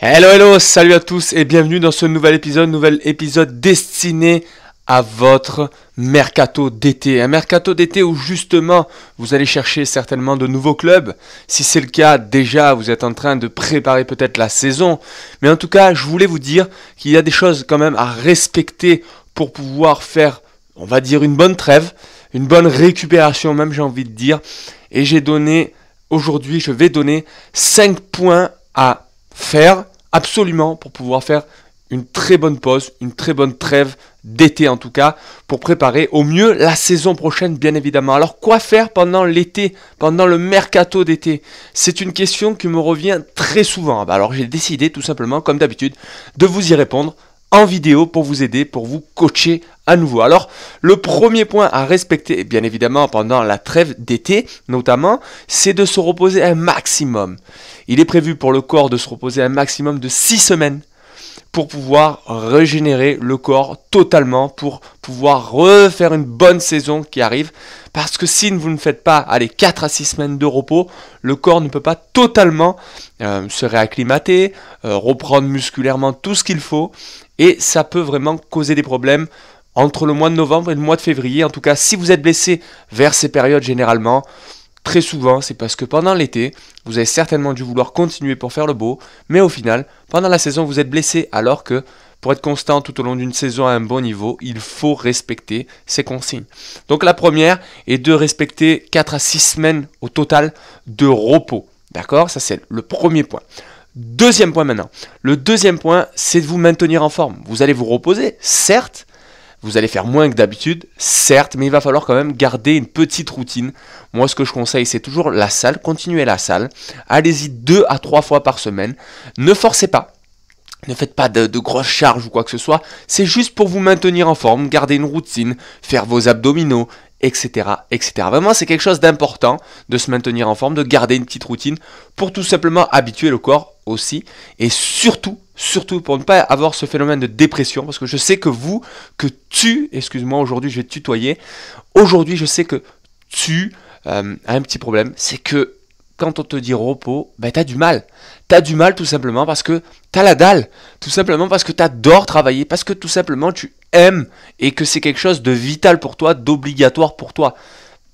Hello, hello, salut à tous et bienvenue dans ce nouvel épisode, nouvel épisode destiné à votre mercato d'été. Un mercato d'été où justement vous allez chercher certainement de nouveaux clubs. Si c'est le cas, déjà vous êtes en train de préparer peut-être la saison. Mais en tout cas, je voulais vous dire qu'il y a des choses quand même à respecter pour pouvoir faire, on va dire, une bonne trêve, une bonne récupération même j'ai envie de dire. Et j'ai donné, aujourd'hui je vais donner 5 points à faire absolument pour pouvoir faire une très bonne pause, une très bonne trêve d'été en tout cas, pour préparer au mieux la saison prochaine bien évidemment. Alors quoi faire pendant l'été, pendant le mercato d'été C'est une question qui me revient très souvent. Ah bah, alors j'ai décidé tout simplement, comme d'habitude, de vous y répondre en vidéo pour vous aider, pour vous coacher à nouveau. Alors, le premier point à respecter, eh bien évidemment, pendant la trêve d'été, notamment, c'est de se reposer un maximum. Il est prévu pour le corps de se reposer un maximum de 6 semaines pour pouvoir régénérer le corps totalement, pour pouvoir refaire une bonne saison qui arrive. Parce que si vous ne faites pas allez, 4 à 6 semaines de repos, le corps ne peut pas totalement euh, se réacclimater, euh, reprendre musculairement tout ce qu'il faut et ça peut vraiment causer des problèmes entre le mois de novembre et le mois de février. En tout cas, si vous êtes blessé vers ces périodes généralement, très souvent, c'est parce que pendant l'été, vous avez certainement dû vouloir continuer pour faire le beau, mais au final, pendant la saison, vous êtes blessé alors que pour être constant tout au long d'une saison à un bon niveau, il faut respecter ces consignes. Donc la première est de respecter 4 à 6 semaines au total de repos. D'accord Ça c'est le premier point. Deuxième point maintenant. Le deuxième point, c'est de vous maintenir en forme. Vous allez vous reposer, certes, vous allez faire moins que d'habitude, certes, mais il va falloir quand même garder une petite routine. Moi, ce que je conseille, c'est toujours la salle, continuez la salle. Allez-y deux à trois fois par semaine. Ne forcez pas. Ne faites pas de, grosses charges ou quoi que ce soit. C'est juste pour vous maintenir en forme, garder une routine, faire vos abdominaux, etc. etc. Vraiment, c'est quelque chose d'important de se maintenir en forme, de garder une petite routine pour tout simplement habituer le corps aussi et surtout, surtout pour ne pas avoir ce phénomène de dépression parce que je sais que vous, que tu, excuse-moi, aujourd'hui je vais te tutoyer, aujourd'hui je sais que tu euh, as un petit problème, c'est que quand on te dit repos, ben t'as du mal. T'as du mal tout simplement parce que t'as la dalle, tout simplement parce que t'adores travailler, parce que tout simplement tu aimes et que c'est quelque chose de vital pour toi, d'obligatoire pour toi.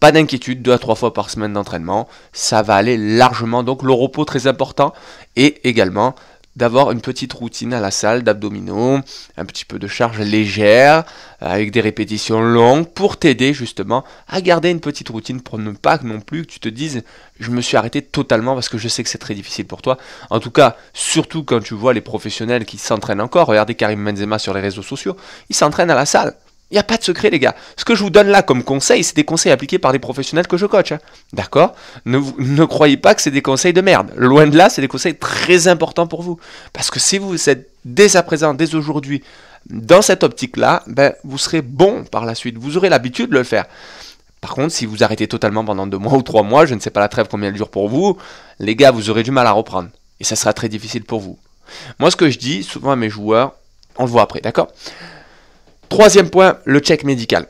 Pas d'inquiétude, deux à trois fois par semaine d'entraînement, ça va aller largement. Donc le repos très important et également d'avoir une petite routine à la salle d'abdominaux, un petit peu de charge légère, euh, avec des répétitions longues, pour t'aider justement à garder une petite routine pour ne pas non plus que tu te dises je me suis arrêté totalement parce que je sais que c'est très difficile pour toi. En tout cas, surtout quand tu vois les professionnels qui s'entraînent encore, regardez Karim Benzema sur les réseaux sociaux, ils s'entraînent à la salle. Il n'y a pas de secret, les gars. Ce que je vous donne là comme conseil, c'est des conseils appliqués par des professionnels que je coach. Hein. D'accord ne, ne, croyez pas que c'est des conseils de merde. Loin de là, c'est des conseils très importants pour vous. Parce que si vous êtes dès à présent, dès aujourd'hui, dans cette optique-là, ben, vous serez bon par la suite. Vous aurez l'habitude de le faire. Par contre, si vous arrêtez totalement pendant deux mois ou trois mois, je ne sais pas la trêve combien elle dure pour vous, les gars, vous aurez du mal à reprendre. Et ça sera très difficile pour vous. Moi, ce que je dis souvent à mes joueurs, on le voit après, d'accord Troisième point, le check médical.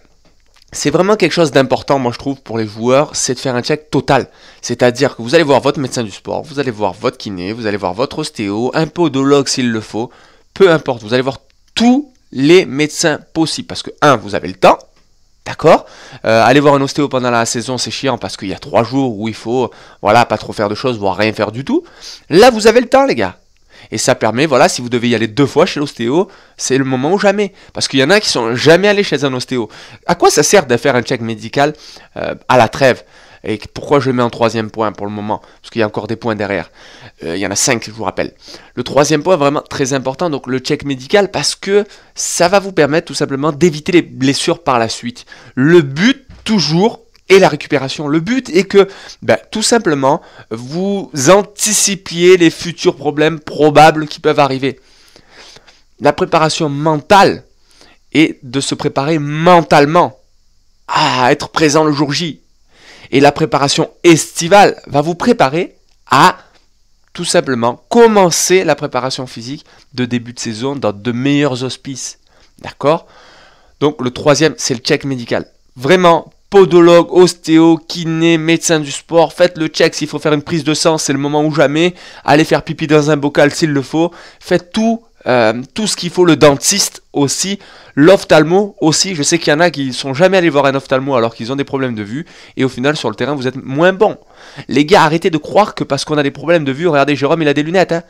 C'est vraiment quelque chose d'important, moi je trouve, pour les joueurs, c'est de faire un check total. C'est-à-dire que vous allez voir votre médecin du sport, vous allez voir votre kiné, vous allez voir votre ostéo, un podologue s'il le faut, peu importe, vous allez voir tous les médecins possibles. Parce que, un, vous avez le temps, D'accord euh, Aller voir un ostéo pendant la saison, c'est chiant parce qu'il y a trois jours où il faut, voilà, pas trop faire de choses, voire rien faire du tout. Là, vous avez le temps, les gars. Et ça permet, voilà, si vous devez y aller deux fois chez l'ostéo, c'est le moment ou jamais. Parce qu'il y en a qui sont jamais allés chez un ostéo. À quoi ça sert de faire un check médical euh, à la trêve et pourquoi je mets en troisième point pour le moment Parce qu'il y a encore des points derrière. Euh, il y en a cinq, je vous rappelle. Le troisième point, vraiment très important, donc le check médical, parce que ça va vous permettre tout simplement d'éviter les blessures par la suite. Le but, toujours, et la récupération. Le but est que, ben, tout simplement, vous anticipiez les futurs problèmes probables qui peuvent arriver. La préparation mentale est de se préparer mentalement à être présent le jour J. Et la préparation estivale va vous préparer à tout simplement commencer la préparation physique de début de saison dans de meilleurs hospices. D'accord Donc le troisième, c'est le check médical. Vraiment, podologue, ostéo, kiné, médecin du sport. Faites le check s'il faut faire une prise de sang, c'est le moment ou jamais. Allez faire pipi dans un bocal s'il le faut. Faites tout, euh, tout ce qu'il faut, le dentiste aussi, l'ophtalmo aussi. Je sais qu'il y en a qui sont jamais allés voir un ophtalmo alors qu'ils ont des problèmes de vue et au final sur le terrain vous êtes moins bon. Les gars, arrêtez de croire que parce qu'on a des problèmes de vue, regardez Jérôme, il a des lunettes. Hein.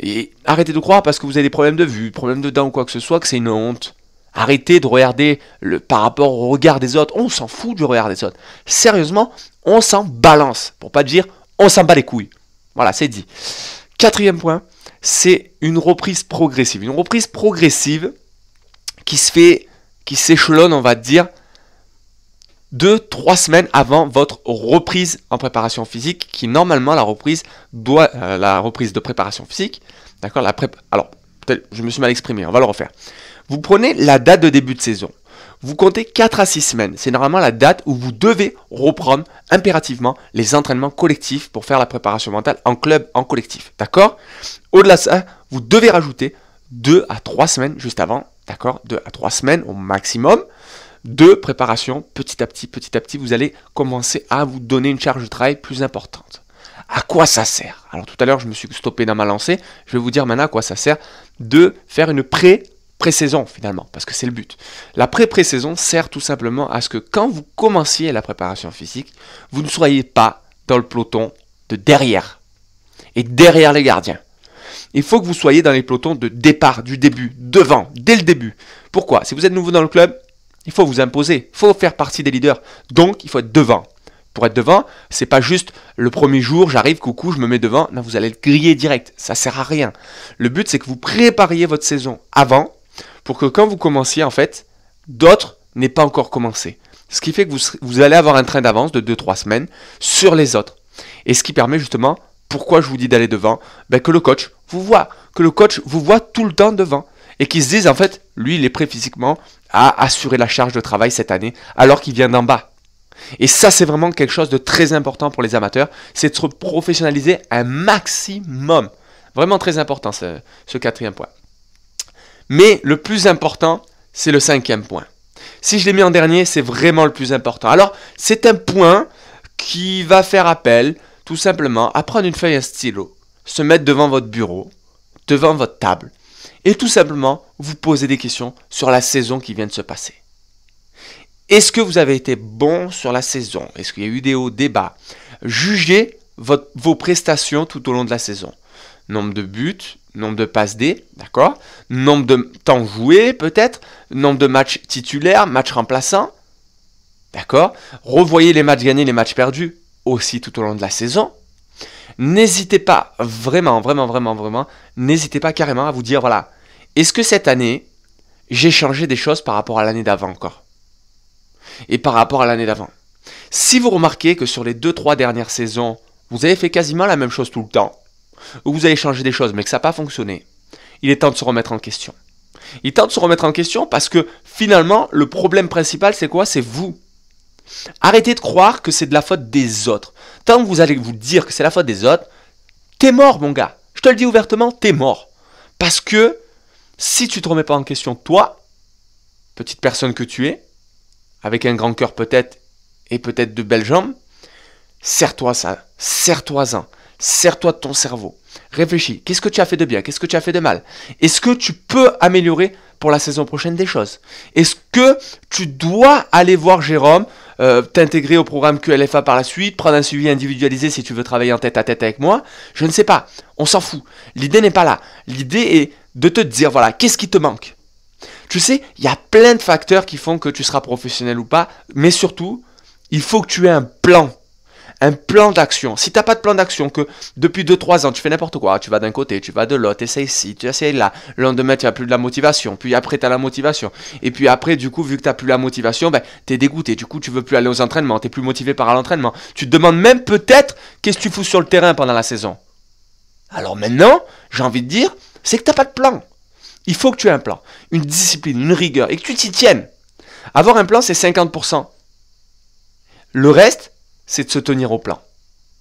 et arrêtez de croire parce que vous avez des problèmes de vue, problèmes de dents ou quoi que ce soit, que c'est une honte. Arrêtez de regarder le, par rapport au regard des autres. On s'en fout du regard des autres. Sérieusement, on s'en balance. Pour pas dire on s'en bat les couilles. Voilà, c'est dit. Quatrième point, c'est une reprise progressive. Une reprise progressive qui se fait, qui s'échelonne, on va dire, deux, trois semaines avant votre reprise en préparation physique, qui normalement la reprise doit, euh, la reprise de préparation physique, d'accord, la prép alors, je me suis mal exprimé, on va le refaire. Vous prenez la date de début de saison. Vous comptez 4 à 6 semaines. C'est normalement la date où vous devez reprendre impérativement les entraînements collectifs pour faire la préparation mentale en club, en collectif. D'accord Au-delà de ça, vous devez rajouter 2 à 3 semaines juste avant. D'accord 2 à 3 semaines au maximum de préparation. Petit à petit, petit à petit, vous allez commencer à vous donner une charge de travail plus importante. À quoi ça sert Alors tout à l'heure, je me suis stoppé dans ma lancée. Je vais vous dire maintenant à quoi ça sert de faire une pré pré-saison finalement, parce que c'est le but. La pré-pré-saison sert tout simplement à ce que quand vous commenciez la préparation physique, vous ne soyez pas dans le peloton de derrière et derrière les gardiens. Il faut que vous soyez dans les pelotons de départ, du début, devant, dès le début. Pourquoi Si vous êtes nouveau dans le club, il faut vous imposer, il faut faire partie des leaders. Donc, il faut être devant. Pour être devant, c'est pas juste le premier jour, j'arrive, coucou, je me mets devant. Non, vous allez être grillé direct. Ça sert à rien. Le but, c'est que vous prépariez votre saison avant pour que quand vous commenciez, en fait, d'autres n'aient pas encore commencé. Ce qui fait que vous, allez avoir un train d'avance de 2-3 semaines sur les autres. Et ce qui permet justement, pourquoi je vous dis d'aller devant, ben, que le coach vous voit, que le coach vous voit tout le temps devant. Et qu'il se dise, en fait, lui, il est prêt physiquement à assurer la charge de travail cette année, alors qu'il vient d'en bas. Et ça, c'est vraiment quelque chose de très important pour les amateurs, c'est de se professionnaliser un maximum. Vraiment très important ce quatrième point. Mais le plus important, c'est le cinquième point. Si je l'ai mis en dernier, c'est vraiment le plus important. Alors, c'est un point qui va faire appel, tout simplement, à prendre une feuille et un stylo, se mettre devant votre bureau, devant votre table, et tout simplement vous poser des questions sur la saison qui vient de se passer. Est-ce que vous avez été bon sur la saison Est-ce qu'il y a eu des hauts, des bas Jugez vos prestations tout au long de la saison. Nombre de buts, nombre de passes D, d'accord Nombre de temps joué, peut-être Nombre de matchs titulaires, matchs remplaçants, d'accord Revoyez les matchs gagnés, les matchs perdus aussi tout au long de la saison. N'hésitez pas, vraiment, vraiment, vraiment, vraiment, n'hésitez pas carrément à vous dire, voilà, est-ce que cette année, j'ai changé des choses par rapport à l'année d'avant encore Et par rapport à l'année d'avant. Si vous remarquez que sur les 2-3 dernières saisons, vous avez fait quasiment la même chose tout le temps, où vous allez changer des choses, mais que ça n'a pas fonctionné, il est temps de se remettre en question. Il est temps de se remettre en question parce que finalement, le problème principal, c'est quoi C'est vous. Arrêtez de croire que c'est de la faute des autres. Tant que vous allez vous dire que c'est la faute des autres, t'es mort, mon gars. Je te le dis ouvertement, t'es mort. Parce que si tu te remets pas en question, toi, petite personne que tu es, avec un grand cœur peut-être et peut-être de belles jambes, serre-toi ça, serre-toi-en. Sers-toi de ton cerveau. Réfléchis. Qu'est-ce que tu as fait de bien Qu'est-ce que tu as fait de mal Est-ce que tu peux améliorer pour la saison prochaine des choses Est-ce que tu dois aller voir Jérôme, euh, t'intégrer au programme QLFA par la suite, prendre un suivi individualisé si tu veux travailler en tête à tête avec moi Je ne sais pas. On s'en fout. L'idée n'est pas là. L'idée est de te dire, voilà, qu'est-ce qui te manque Tu sais, il y a plein de facteurs qui font que tu seras professionnel ou pas, mais surtout, il faut que tu aies un plan un plan d'action. Si tu n'as pas de plan d'action, que depuis 2-3 ans tu fais n'importe quoi, tu vas d'un côté, tu vas de l'autre, essayes ci, tu essayes là, le lendemain tu n'as plus de la motivation, puis après tu as la motivation, et puis après du coup vu que tu n'as plus la motivation, ben es dégoûté, du coup tu veux plus aller aux entraînements, Tu es plus motivé par l'entraînement, tu te demandes même peut-être qu'est-ce que tu fous sur le terrain pendant la saison. Alors maintenant, j'ai envie de dire, c'est que tu n'as pas de plan. Il faut que tu aies un plan, une discipline, une rigueur, et que tu t'y tiennes. Avoir un plan, c'est 50%. Le reste, c'est de se tenir au plan.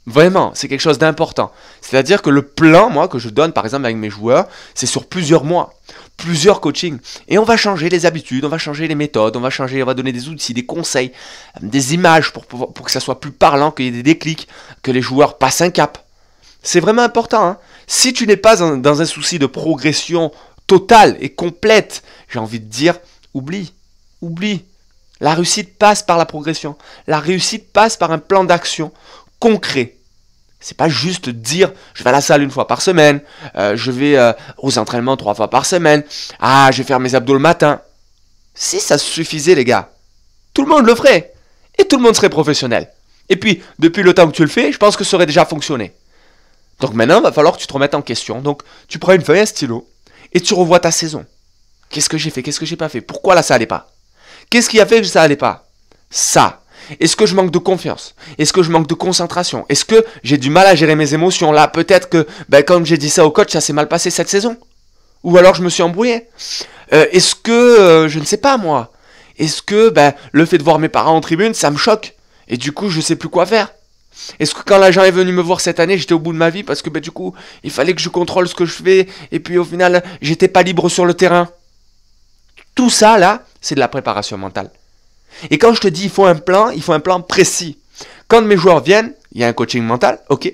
Vraiment, c'est quelque chose d'important. C'est-à-dire que le plan, moi, que je donne par exemple avec mes joueurs, c'est sur plusieurs mois, plusieurs coachings. Et on va changer les habitudes, on va changer les méthodes, on va changer, on va donner des outils, des conseils, des images pour, pour, que ça soit plus parlant, qu'il y ait des déclics, que les joueurs passent un cap. C'est vraiment important. Hein. si tu n'es pas dans un souci de progression totale et complète, j'ai envie de dire, oublie, oublie, la réussite passe par la progression. La réussite passe par un plan d'action concret. C'est pas juste dire je vais à la salle une fois par semaine, euh, je vais euh, aux entraînements trois fois par semaine, ah je vais faire mes abdos le matin. Si ça suffisait les gars, tout le monde le ferait et tout le monde serait professionnel. Et puis depuis le temps que tu le fais, je pense que ça aurait déjà fonctionné. Donc maintenant, il va falloir que tu te remettes en question. Donc tu prends une feuille, un stylo et tu revois ta saison. Qu'est-ce que j'ai fait Qu'est-ce que j'ai pas fait Pourquoi la salle allait pas Qu'est-ce qui a fait que ça allait pas Ça. Est-ce que je manque de confiance Est-ce que je manque de concentration Est-ce que j'ai du mal à gérer mes émotions Là, peut-être que, ben, comme j'ai dit ça au coach, ça s'est mal passé cette saison. Ou alors je me suis embrouillé. Euh, est-ce que, euh, je ne sais pas moi. Est-ce que ben, le fait de voir mes parents en tribune, ça me choque Et du coup, je sais plus quoi faire. Est-ce que quand l'agent est venu me voir cette année, j'étais au bout de ma vie parce que ben, du coup, il fallait que je contrôle ce que je fais et puis au final, j'étais pas libre sur le terrain. Tout ça là, c'est de la préparation mentale. Et quand je te dis il faut un plan, il faut un plan précis. Quand mes joueurs viennent, il y a un coaching mental, ok.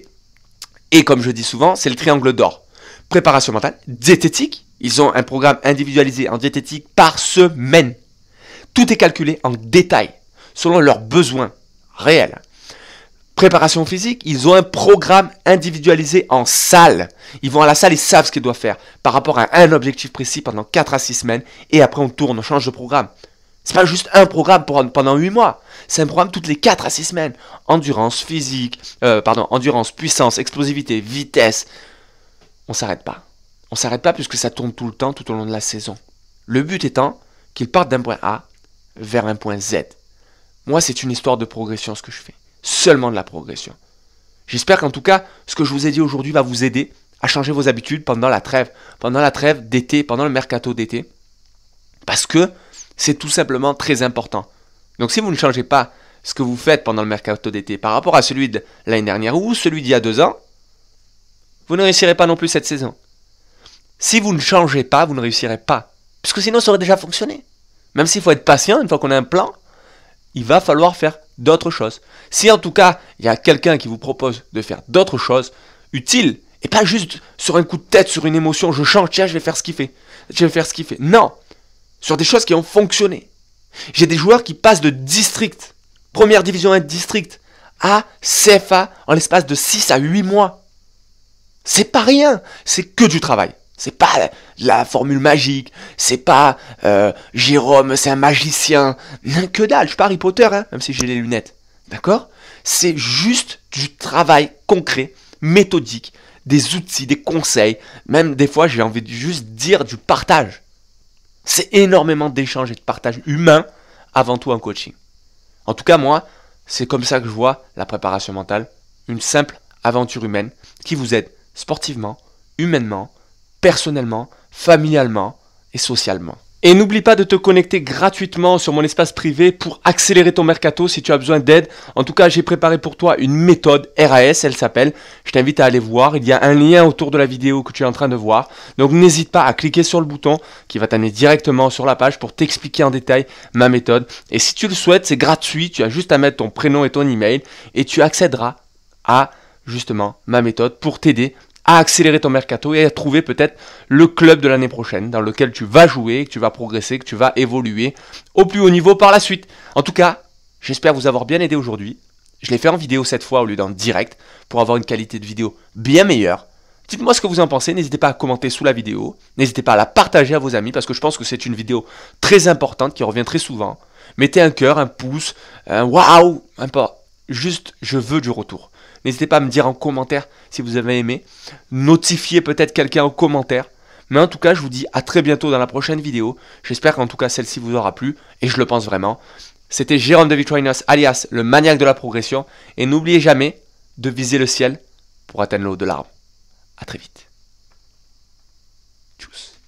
Et comme je dis souvent, c'est le triangle d'or. Préparation mentale, diététique, ils ont un programme individualisé en diététique par semaine. Tout est calculé en détail, selon leurs besoins réels préparation physique, ils ont un programme individualisé en salle. Ils vont à la salle, ils savent ce qu'ils doivent faire par rapport à un objectif précis pendant 4 à 6 semaines et après on tourne, on change de programme. C'est pas juste un programme pendant 8 mois, c'est un programme toutes les 4 à 6 semaines. Endurance, physique, euh, pardon, endurance, puissance, explosivité, vitesse. On s'arrête pas. On s'arrête pas puisque ça tourne tout le temps, tout au long de la saison. Le but étant qu'ils partent d'un point A vers un point Z. Moi, c'est une histoire de progression ce que je fais seulement de la progression. J'espère qu'en tout cas, ce que je vous ai dit aujourd'hui va vous aider à changer vos habitudes pendant la trêve, pendant la trêve d'été, pendant le mercato d'été. Parce que c'est tout simplement très important. Donc si vous ne changez pas ce que vous faites pendant le mercato d'été par rapport à celui de l'année dernière ou celui d'il y a deux ans, vous ne réussirez pas non plus cette saison. Si vous ne changez pas, vous ne réussirez pas. Parce que sinon, ça aurait déjà fonctionné. Même s'il faut être patient, une fois qu'on a un plan, il va falloir faire d'autres choses. Si en tout cas, il y a quelqu'un qui vous propose de faire d'autres choses utiles, et pas juste sur un coup de tête, sur une émotion, je change, tiens, je vais faire ce qu'il fait. Je vais faire ce qu'il fait. Non, sur des choses qui ont fonctionné. J'ai des joueurs qui passent de district, première division 1 district, à CFA en l'espace de 6 à 8 mois. C'est pas rien, c'est que du travail. C'est pas euh, la formule magique, c'est pas euh, Jérôme, c'est un magicien, que dalle, je suis pas Harry Potter, hein, même si j'ai les lunettes. D'accord C'est juste du travail concret, méthodique, des outils, des conseils, même des fois j'ai envie de juste dire du partage. C'est énormément d'échanges et de partage humain avant tout en coaching. En tout cas, moi, c'est comme ça que je vois la préparation mentale, une simple aventure humaine qui vous aide sportivement, humainement, personnellement, familialement et socialement. Et n'oublie pas de te connecter gratuitement sur mon espace privé pour accélérer ton mercato si tu as besoin d'aide. En tout cas, j'ai préparé pour toi une méthode RAS, elle s'appelle. Je t'invite à aller voir, il y a un lien autour de la vidéo que tu es en train de voir. Donc n'hésite pas à cliquer sur le bouton qui va t'amener directement sur la page pour t'expliquer en détail ma méthode. Et si tu le souhaites, c'est gratuit, tu as juste à mettre ton prénom et ton email et tu accéderas à justement ma méthode pour t'aider à accélérer ton mercato et à trouver peut-être le club de l'année prochaine dans lequel tu vas jouer, que tu vas progresser, que tu vas évoluer au plus haut niveau par la suite. En tout cas, j'espère vous avoir bien aidé aujourd'hui. Je l'ai fait en vidéo cette fois au lieu d'en direct pour avoir une qualité de vidéo bien meilleure. Dites-moi ce que vous en pensez, n'hésitez pas à commenter sous la vidéo, n'hésitez pas à la partager à vos amis parce que je pense que c'est une vidéo très importante qui revient très souvent. Mettez un cœur, un pouce, un waouh, un pas. Juste, je veux du retour. N'hésitez pas à me dire en commentaire si vous avez aimé. Notifiez peut-être quelqu'un en commentaire. Mais en tout cas, je vous dis à très bientôt dans la prochaine vidéo. J'espère qu'en tout cas celle-ci vous aura plu, et je le pense vraiment. C'était Jérôme de Vitrinos, alias le maniaque de la progression, et n'oubliez jamais de viser le ciel pour atteindre l'eau de l'arbre. A très vite. Tchuss.